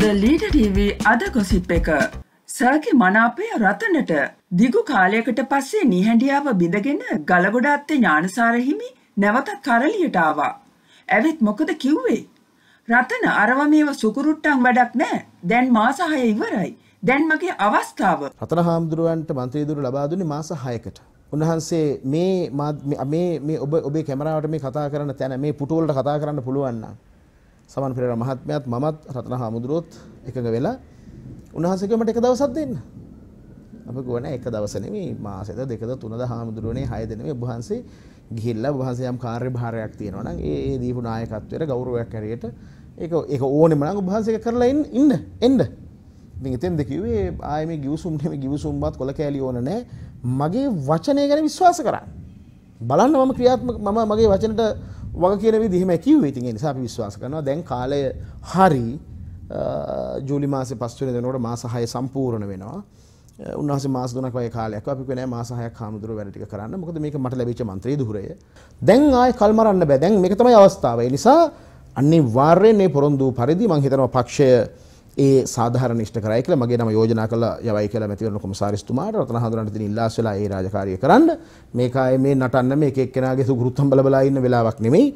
ද ලීඩටීවී අද ගොසිප් එක. සර්කි මනාපය රතනට දිගු කාලයකට පස්සේ නිහැඩියාව බිඳගෙන ගලගොඩාත්තේ ඥානසාරහිමි නැවතත් කරලියට ආවා. ඇවිත් මොකද කිව්වේ. රතන අරව මේව සුකුරුට්ටන් වැඩක් නෑ දැන් මාසහය ඉවරයි. දැන් මගේ අවස්ථාව. රතන හාමුදුරුවන්ට මන්ත්‍රීදුරු ලබාදුනි මාස හයකට. උන්වහන්සේ මේ මේ ඔබ ඔබේ කැමරාවට මේ කතා කරන තැන මේ පුටුවලට කතා කරන්න පුළුවන්න්න. සමන් පෙරේරා මහත්මයාත් මමත් රතන හාමුදුරුවොත් එකඟ වෙලා උන්වහන්සේ කිව්වා මට එක දවසක් දෙන්න. අපි කිව්වා නෑ එක දවස නෙමෙයි මාසෙද දෙකද තුනද හාමුදුරුවනේ හය දෙනෙමෙයි ඔබ වහන්සේ ගිහිල්ලා ඔබ වහන්සේ යම් කාර්යභාරයක් තියෙනවා නම් ඒ ඒ දීපු නායකත්වයට ගෞරවයක් හැටියට ඒක ඒක ඕනෙම නම් ඔබ වහන්සේ කරලා ඉන්න ඉන්න එන්න. ඉතින් එතෙන්ද කිව්වේ ආයේ මේ ගිවිසුම් නෙමෙයි ගිවිසුම්වත් කොල කෑලි ඕන නෑ. මගේ වචනය ගැන විශ්වාස කරන්න. බලන්න මම ක්‍රියාත්මක මම මගේ වචනට වග කියන විදිහම ඇකිව ඉතින් නිසා විශ්වාස කරනවා දැන් කාලය හරි ජූලි මාස පස්වන දෙනකොට මාසහය සම්පූර්ණ වෙනවා උන්හස මාසදුනක් වය කාලයක් අපි වෙන මාසහය කාමුදුර වැඩටි කරන්න මොකද මේක මට ලැබිච මන්ත්‍රී දුරය දැන් ආය කල්මරන්න බැදැන් මේ තමයි අවස්ථාවයි නිසා අන්නේ වාර්යන්නේ පොරොන්දු පරිදි මංහිතනවා පක්ෂය ඒ සාධාරණ ඉෂ්ට කරයි කියලා මගේ නම යෝජනා කළා යවයි කියලා මැතිවරණ කොමසාරිස්තුමාට රතන හඳුනන්ට ඉතින් ඉල්ලාස් වෙලා ඒ රාජකාරිය කරන්න මේකායේ මේ නටන්න මේක එක්කෙනාගේ සුගුරුත්තම් බල බලා ඉන්න වෙලාවක් නෙමෙයි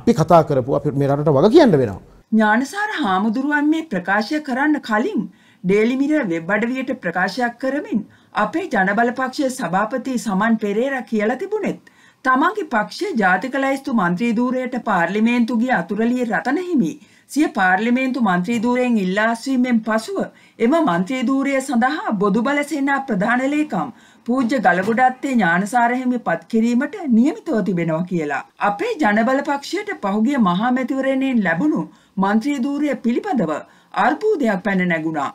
අපි කතා කරපුව අපි මේ රටට වග කියන්න වෙනවා. ඥානසාර හාමුදුරුවන් මේ ප්‍රකාශය කරන්න කලින් ඩේලි මිරර් වෙබ් අඩවියට ප්‍රකාශයක් කරමින් අපේ ජනබලපක්ෂයේ සභාපති සමන් පෙරේරා කියලා තිබුණෙත් තමන්ගේ පක්ෂ ජාතික ලැයිස්තු මන්ත්‍රී ධූරයට පාර්ලිමේන්තු ගිය අතුරලිය රතනහිමි සිය පාර්ලිමේන්තු මන්ත්‍රී ධූරයෙන් ඉල්ලා සිටීමෙන් පසුව එම මන්ත්‍රී ධූරය සඳහා බොදු බල සේනා ප්‍රධාන ලේකම් පූජ්‍ය ගලගොඩත්තේ ඥානසාර හිමිපත් කිරීමට නියමිතව තිබෙනවා කියලා. අපේ ජනබල පක්ෂයට පහුගිය මහා මැතිවරණයෙන් ලැබුණු මන්ත්‍රී ධූරය පිළිබඳව අර්බුදයක් පැන නැගුණා.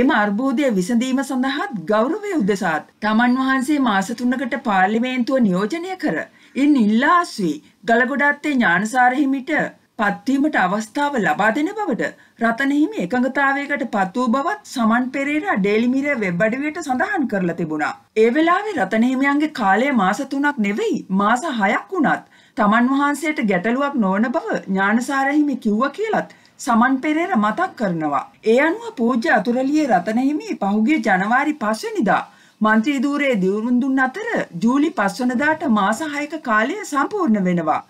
එම අර්බුදය විසඳීම සඳහාත් ගෞරවය උදෙසාත් තමන් වහන්සේ මාස තුනකට පාර්ලිමේන්තුව නියෝජනය කර ඉන් ඉල්ලා අස්වී ගලගොඩත්තේ ඥානසාර හිමිට පත්වීමට අවස්ථාව ලබා දෙන බවට රතන හිමි එකඟතාවයකට පත් වූ බවත් Saman Perera Daily Mirror web අඩවියට සඳහන් කරලා තිබුණා. ඒ වෙලාවේ රතන හිමියන්ගේ කාලය මාස 3ක් නෙවෙයි මාස 6ක් වුණත් තමන් වහන්සේට ගැටලුවක් නොවන බව ඥානසාර හිමි කිව්වා කියලත් සමන් පෙරේරා මතක් කරනවා. ඒ අනුව පූජ්‍ය අතුරලියේ රතන හිමි පහුගිය ජනවාරි 5 වෙනිදා මන්ත්‍රී ධූරයේ දියුරුම් දුන් අතර ජූලි 5 වෙනිදාට මාස 6ක කාලය සම්පූර්ණ වෙනවා.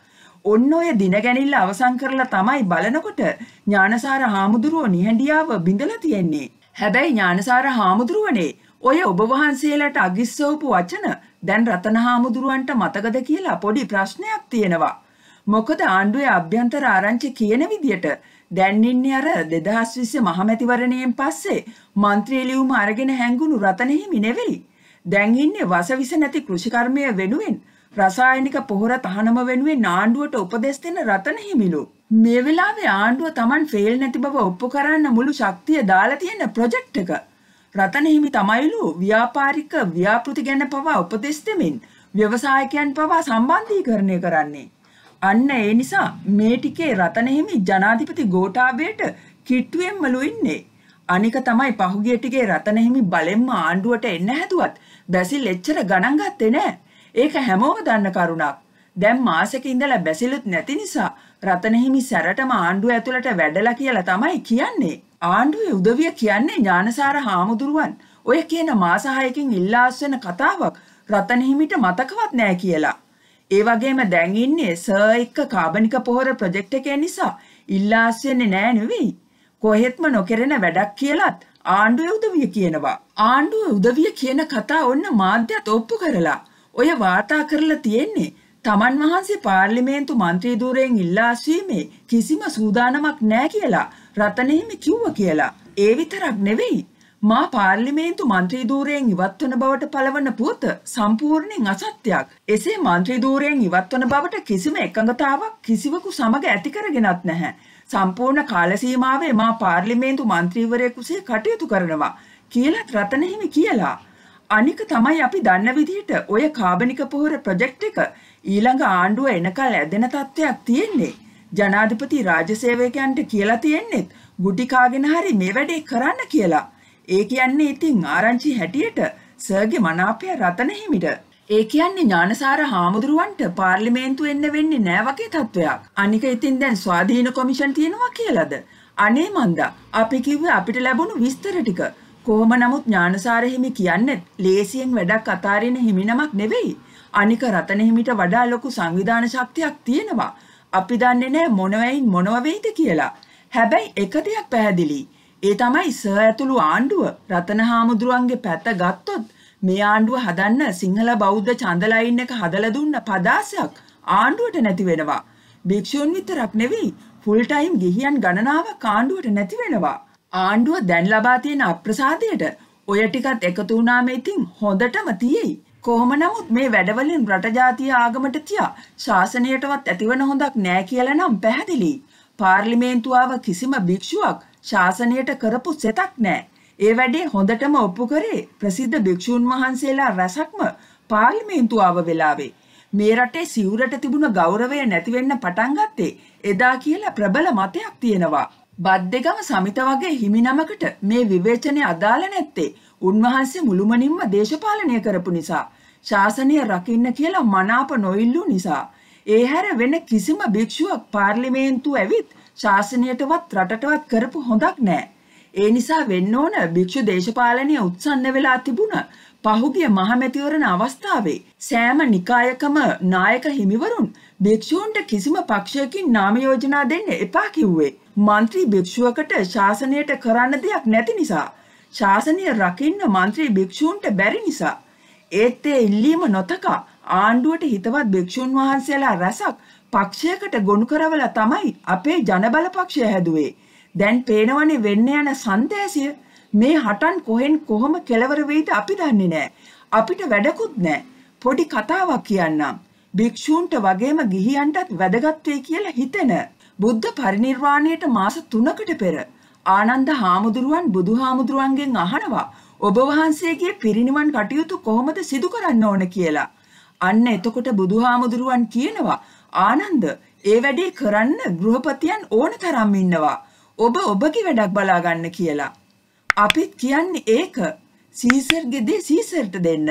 ඔන්න ඔය දින ගැනිල්ල අවසන් කරලා තමයි බලනකොට ඥානසාර හාමුදුරුව නිහඬියාව බිඳලා තියෙන්නේ. හැබැයි ඥානසාර හාමුදුරුවනේ ඔය ඔබ වහන්සේලාට අගිස්සවපු වචන දැන් රතන හාමුදුරුවන්ට මතකද කියලා පොඩි ප්‍රශ්නයක් තියෙනවා. මොකද ආණ්ඩුවේ අභ්‍යන්තර ආරංචි කියන විදියට දැන් ඉන්නේ අර 2020 මහමැතිවරණයෙන් පස්සේ മന്ത്രി එළියුම අරගෙන හැංගුණු රතනෙහිමි නෙවෙයි. දැන් ඉන්නේ වසවිස නැති කෘෂිකර්මය වෙනුවෙන් රසායනික පොහොර තහනම වෙනුවෙන් ආණ්ඩුවට උපදෙස් දෙන රතන හිමිලු. මේ වෙලාවේ ආණ්ඩුව Taman ෆේල් නැති බව ඔප්පු කරන්න මුළු ශක්තිය දාලා තියෙන ප්‍රොජෙක්ට් එක. රතන හිමි තමයිලු ව්‍යාපාරික ව්‍යාපෘති ගැන පවා උපදෙස් දෙමින් ව්‍යවසායකයන් පවා සම්බන්ධීකරණය කරන්නේ. අන්න ඒ නිසා මේ ටිකේ රතන හිමි ජනාධිපති ගෝඨාභයට කිට්ටුවෙන්මලු ඉන්නේ. අනික තමයි පහුගිය ටිකේ රතන හිමි බලෙන්ම ආණ්ඩුවට එන්න හැදුවත් බැසිල් එච්චර ගණන් ගත්තේ නැහැ. ඒක හැමෝම දන්න කරුණක්. දැන් මාසෙක ඉඳලා බැසිලුත් නැති නිසා රතන හිමි සැරටම ආණ්ඩුව ඇතුළට වැඩලා කියලා තමයි කියන්නේ. ආණ්ඩුවේ උදවිය කියන්නේ ඥානසාර හාමුදුරුවන්. ඔය කියන මාස හයකින් ඉල්ලාස් වෙන කතාවක් රතන හිමිට මතකවත් නැහැ කියලා. ඒ වගේම දැන් ඉන්නේ සර් එක්ක කාබනික පොහොර ප්‍රොජෙක්ට් එකේ නිසා ඉල්ලාස් වෙන්නේ නැහැ නෙවෙයි. කොහෙත්ම නොකරන වැඩක් කියලත් ආණ්ඩුවේ උදවිය කියනවා. ආණ්ඩුවේ උදවිය කියන කතා ඔන්න මාධ්‍යත් ඔප්පු කරලා ඔය වාර්තා කරලා තියෙන්නේ තමන් වහන්සේ පාර්ලිමේන්තු මන්ත්‍රී ධූරයෙන් ඉල්ලා අස්වීමේ කිසිම සූදානමක් නැහැ කියලා රතනෙහිම කිව්ව කියලා. ඒ විතරක් නෙවෙයි මා පාර්ලිමේන්තු මන්ත්‍රී ධූරයෙන් ඉවත් වන බවට පළවන පුවත සම්පූර්ණයෙන් අසත්‍යයක්. එසේ මන්ත්‍රී ධූරයෙන් ඉවත් වන බවට කිසිම එකඟතාවක් කිසිවකු සමග ඇති කරගෙනත් නැහැ. සම්පූර්ණ කාල සීමාවේ මා පාර්ලිමේන්තු මන්ත්‍රීවරයෙකුසේ කටයුතු කරනවා කියලා රතනෙහිම කියලා. අනික තමයි අපි දන්න විදිහට ඔය කාබනික පොහොර ප්‍රොජෙක්ට් එක ඊළඟ ආණ්ඩුව එනකල් ඇදෙන තත්ත්වයක් තියෙන්නේ. ජනාධිපති රාජසේවකයන්ට කියලා තියෙන්නේත් ගුටි කාගෙන හරි මේ වැඩේ කරන්න කියලා. ඒ කියන්නේ ඉතින් ආරංචි හැටියට සර්ගේ මනාපය රතන හිමිට. ඒ කියන්නේ ඥානසාර හාමුදුරුවන්ට පාර්ලිමේන්තු එන්න වෙන්නේ නෑ වගේ තත්වයක්. අනික ඉතින් දැන් ස්වාධීන කොමිෂන් තියෙනවා කියලාද? අනේ මන්දා අපි කිව්වේ අපිට ලැබුණු විස්තර ටික කොහොම නමුත් ඥානසාර හිමි කියන්නේ ලේසියෙන් වැඩක් අතාරින හිමිනමක් නෙවෙයි. අනික රතන හිමිට වඩා ලොකු සංවිධාන ශක්තියක් තියෙනවා. අපි දන්නේ නැහැ මොනවයින් මොනව වෙයිද කියලා. හැබැයි එක දෙයක් පැහැදිලි. ඒ තමයි සර් ඇතුළු ආණ්ඩුව රතන හාමුදුරුවන්ගේ පැත්ත ගත්තොත් මේ ආණ්ඩුව හදන්න සිංහල බෞද්ධ චන්දලයින් එක හදලා දුන්න පදාසයක් ආණ්ඩුවට නැති වෙනවා. භික්ෂුන් විතරක් නෙවෙයි ෆුල් ටයිම් ගිහියන් ගණනාවක් ආණ්ඩුවට නැති වෙනවා. ආණ්ඩුව දැන් ලබා තියෙන අප්‍රසාදයට ඔය ටිකත් එකතු වුණාම ඉතින් හොඳටම තියෙයි. කොහොම නමුත් මේ වැඩවලින් රට ජාතිය ආගමට තියා ශාසනයටවත් ඇතිවන හොඳක් නෑ කියලා නම් පැහැදිලියි. පාර්ලිමේන්තුවාව කිසිම භික්ෂුවක් ශාසනයට කරපු සෙතක් නෑ. ඒ වැඩේ හොඳටම ඔප්පු කරේ ප්‍රසිද්ධ භික්ෂූන් වහන්සේලා රැසක්ම පාර්ලිමේන්තුවාව වෙලාවේ. මේ රටේ සිවුරට තිබුණ ගෞරවය නැතිවෙන්න පටන් ගත්තේ එදා කියලා ප්‍රබල මතයක් තියෙනවා. බද්දෙගම සමිත වගේ හිමිනමකට මේ විවේචනය අදාළ නැත්තේ උන්වහන්සේ මුළුමනින්ම දේශපාලනය කරපු නිසා ශාසනය රකින්න කියලා මනාප නොඉල්ලු නිසා ඒ හැර වෙන කිසිම භික්ෂුවක් පාර්ලිමේන්තුව ඇවිත් ශාසනයටවත් රටටවත් කරපු හොඳක් නෑ. ඒ නිසා වෙන්න ඕන භික්ෂු දේශපාලනය උත්සන්න වෙලා තිබුණ පහුගිය මහමැතිවරණ අවස්ථාවේ සෑම නිකායකම නායක හිමිවරුන් භික්ෂූන්ට කිසිම පක්ෂයකින් නාම යෝජනා දෙන්න එපා කිව්වේ. මන්ත්‍රී භික්ෂුවකට ශාසනයට කරන්න දෙයක් නැති නිසා ශාසනය රකින්න මන්ත්‍රී භික්ෂූන්ට බැරි නිසා ඒත් ඒ ඉල්ලීම නොතකා ආණ්ඩුවට හිතවත් භික්ෂුන් වහන්සේලා රැසක් පක්ෂයකට ගොනු කරවලා තමයි අපේ ජනබල පක්ෂය හැදුවේ දැන් පේනවනේ වෙන්න යන සන්දේශය මේ හටන් කොහෙන් කොහොම කෙලවර වෙයිද අපි දන්නේ නැහැ අපිට වැඩකුත් නැහැ පොඩි කතාවක් කියන්නම් භික්ෂූන්ට වගේම ගිහියන්ටත් වැදගත් වෙයි කියලා හිතෙන බුද්ධ පරිනිර්වාණයට මාස 3කට පෙර ආනන්ද හාමුදුරුවන් බුදුහාමුදුරුවන්ගෙන් අහනවා ඔබ වහන්සේගේ පිරිනිවන් කටයුතු කොහොමද සිදු කරන්න ඕන කියලා. අන්න එතකොට බුදුහාමුදුරුවන් කියනවා ආනන්ද ඒ වැඩේ කරන්න ගෘහපතියන් ඕන තරම් ඉන්නවා. ඔබ ඔබගේ වැඩක් බලාගන්න කියලා. අපිත් කියන්නේ ඒක. සීසර්ගේ දේ සීසර්ට දෙන්න.